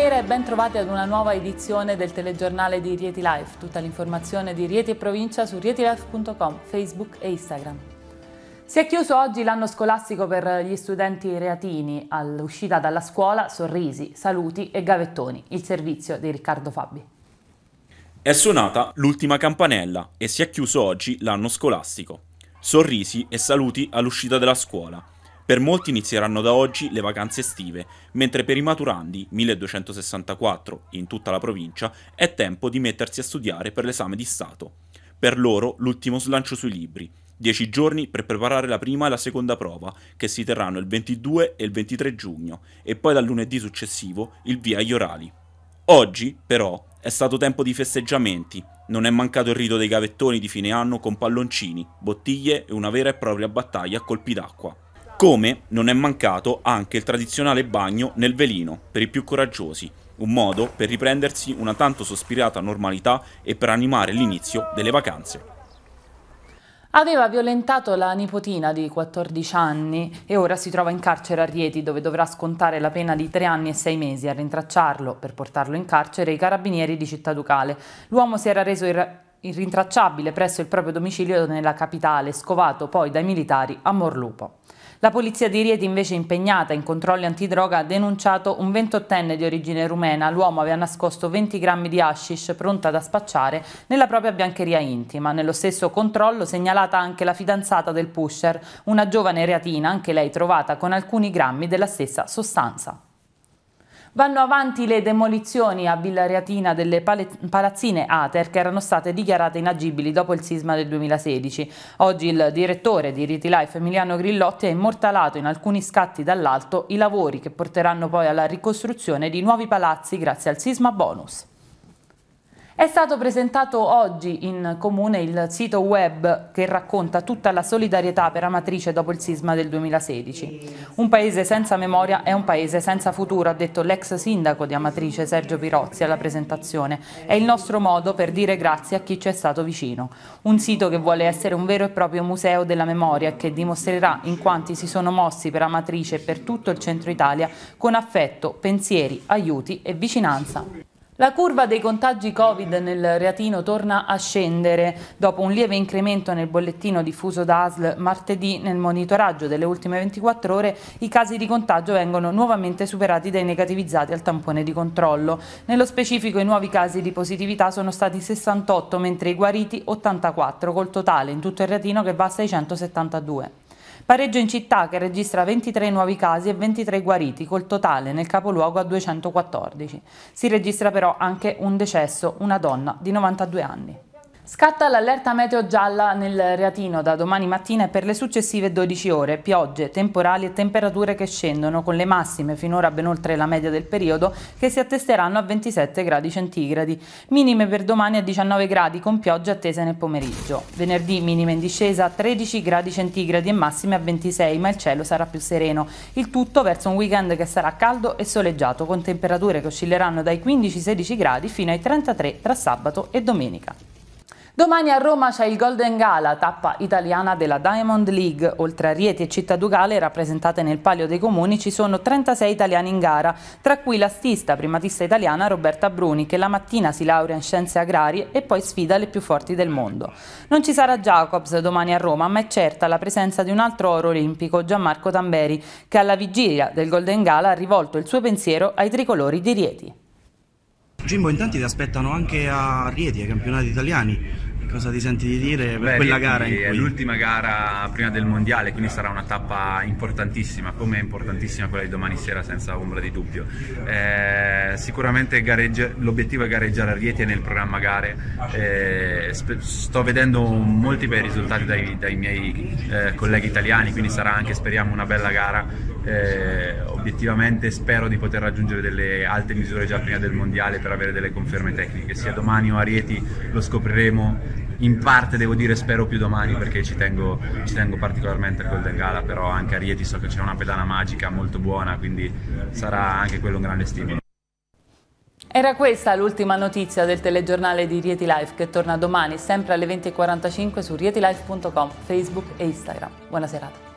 Buonasera e ben trovati ad una nuova edizione del telegiornale di Rieti Life. Tutta l'informazione di Rieti e provincia su rietilife.com, Facebook e Instagram. Si è chiuso oggi l'anno scolastico per gli studenti reatini, all'uscita dalla scuola sorrisi, saluti e gavettoni, il servizio di Riccardo Fabbi. È suonata l'ultima campanella e si è chiuso oggi l'anno scolastico. Sorrisi e saluti all'uscita dalla scuola. Per molti inizieranno da oggi le vacanze estive, mentre per i maturandi, 1264 in tutta la provincia, è tempo di mettersi a studiare per l'esame di Stato. Per loro l'ultimo slancio sui libri, 10 giorni per preparare la prima e la seconda prova, che si terranno il 22 e il 23 giugno, e poi dal lunedì successivo il via agli orali. Oggi, però, è stato tempo di festeggiamenti, non è mancato il rito dei gavettoni di fine anno con palloncini, bottiglie e una vera e propria battaglia a colpi d'acqua. Come non è mancato anche il tradizionale bagno nel velino per i più coraggiosi, un modo per riprendersi una tanto sospirata normalità e per animare l'inizio delle vacanze. Aveva violentato la nipotina di 14 anni e ora si trova in carcere a Rieti dove dovrà scontare la pena di 3 anni e 6 mesi a rintracciarlo per portarlo in carcere i carabinieri di Città Ducale. L'uomo si era reso irrintracciabile presso il proprio domicilio nella capitale, scovato poi dai militari a Morlupo. La polizia di Rieti invece impegnata in controlli antidroga ha denunciato un 28enne di origine rumena. L'uomo aveva nascosto 20 grammi di hashish pronta da spacciare nella propria biancheria intima. Nello stesso controllo segnalata anche la fidanzata del pusher, una giovane reatina, anche lei trovata con alcuni grammi della stessa sostanza. Vanno avanti le demolizioni a Villareatina delle palazzine Ater che erano state dichiarate inagibili dopo il sisma del 2016. Oggi il direttore di Riti Life Emiliano Grillotti ha immortalato in alcuni scatti dall'alto i lavori che porteranno poi alla ricostruzione di nuovi palazzi grazie al sisma bonus. È stato presentato oggi in comune il sito web che racconta tutta la solidarietà per Amatrice dopo il sisma del 2016. Un paese senza memoria è un paese senza futuro, ha detto l'ex sindaco di Amatrice Sergio Pirozzi alla presentazione. È il nostro modo per dire grazie a chi ci è stato vicino. Un sito che vuole essere un vero e proprio museo della memoria che dimostrerà in quanti si sono mossi per Amatrice e per tutto il centro Italia con affetto, pensieri, aiuti e vicinanza. La curva dei contagi Covid nel Reatino torna a scendere dopo un lieve incremento nel bollettino diffuso da ASL martedì nel monitoraggio delle ultime 24 ore i casi di contagio vengono nuovamente superati dai negativizzati al tampone di controllo. Nello specifico i nuovi casi di positività sono stati 68 mentre i guariti 84 col totale in tutto il Reatino che va a 672. Pareggio in città che registra 23 nuovi casi e 23 guariti, col totale nel capoluogo a 214. Si registra però anche un decesso, una donna di 92 anni. Scatta l'allerta meteo gialla nel Reatino da domani mattina e per le successive 12 ore. Piogge, temporali e temperature che scendono con le massime finora ben oltre la media del periodo che si attesteranno a 27 gradi centigradi. Minime per domani a 19 gradi con piogge attese nel pomeriggio. Venerdì minime in discesa a 13 gradi centigradi e massime a 26 ma il cielo sarà più sereno. Il tutto verso un weekend che sarà caldo e soleggiato con temperature che oscilleranno dai 15-16 gradi fino ai 33 tra sabato e domenica. Domani a Roma c'è il Golden Gala, tappa italiana della Diamond League. Oltre a Rieti e Città Ducale, rappresentate nel palio dei comuni, ci sono 36 italiani in gara, tra cui l'astista primatista italiana Roberta Bruni, che la mattina si laurea in scienze agrarie e poi sfida le più forti del mondo. Non ci sarà Jacobs domani a Roma, ma è certa la presenza di un altro oro olimpico, Gianmarco Tamberi, che alla vigilia del Golden Gala ha rivolto il suo pensiero ai tricolori di Rieti. Gimbo, in tanti ti aspettano anche a Rieti, ai campionati italiani, cosa ti senti di dire per Beh, quella gara? Cui... È l'ultima gara prima del mondiale, quindi sarà una tappa importantissima, come è importantissima quella di domani sera, senza ombra di dubbio. Eh, sicuramente gareggia... l'obiettivo è gareggiare a Rieti e nel programma gare. Eh, sto vedendo molti bei risultati dai, dai miei eh, colleghi italiani, quindi sarà anche, speriamo, una bella gara. Eh, obiettivamente spero di poter raggiungere delle alte misure già prima del mondiale per avere delle conferme tecniche, sia domani o a Rieti lo scopriremo in parte devo dire spero più domani perché ci tengo, ci tengo particolarmente al Golden Gala, però anche a Rieti so che c'è una pedana magica molto buona, quindi sarà anche quello un grande stimolo. Era questa l'ultima notizia del telegiornale di Rieti Life che torna domani sempre alle 20.45 su rietilife.com, Facebook e Instagram. Buona serata.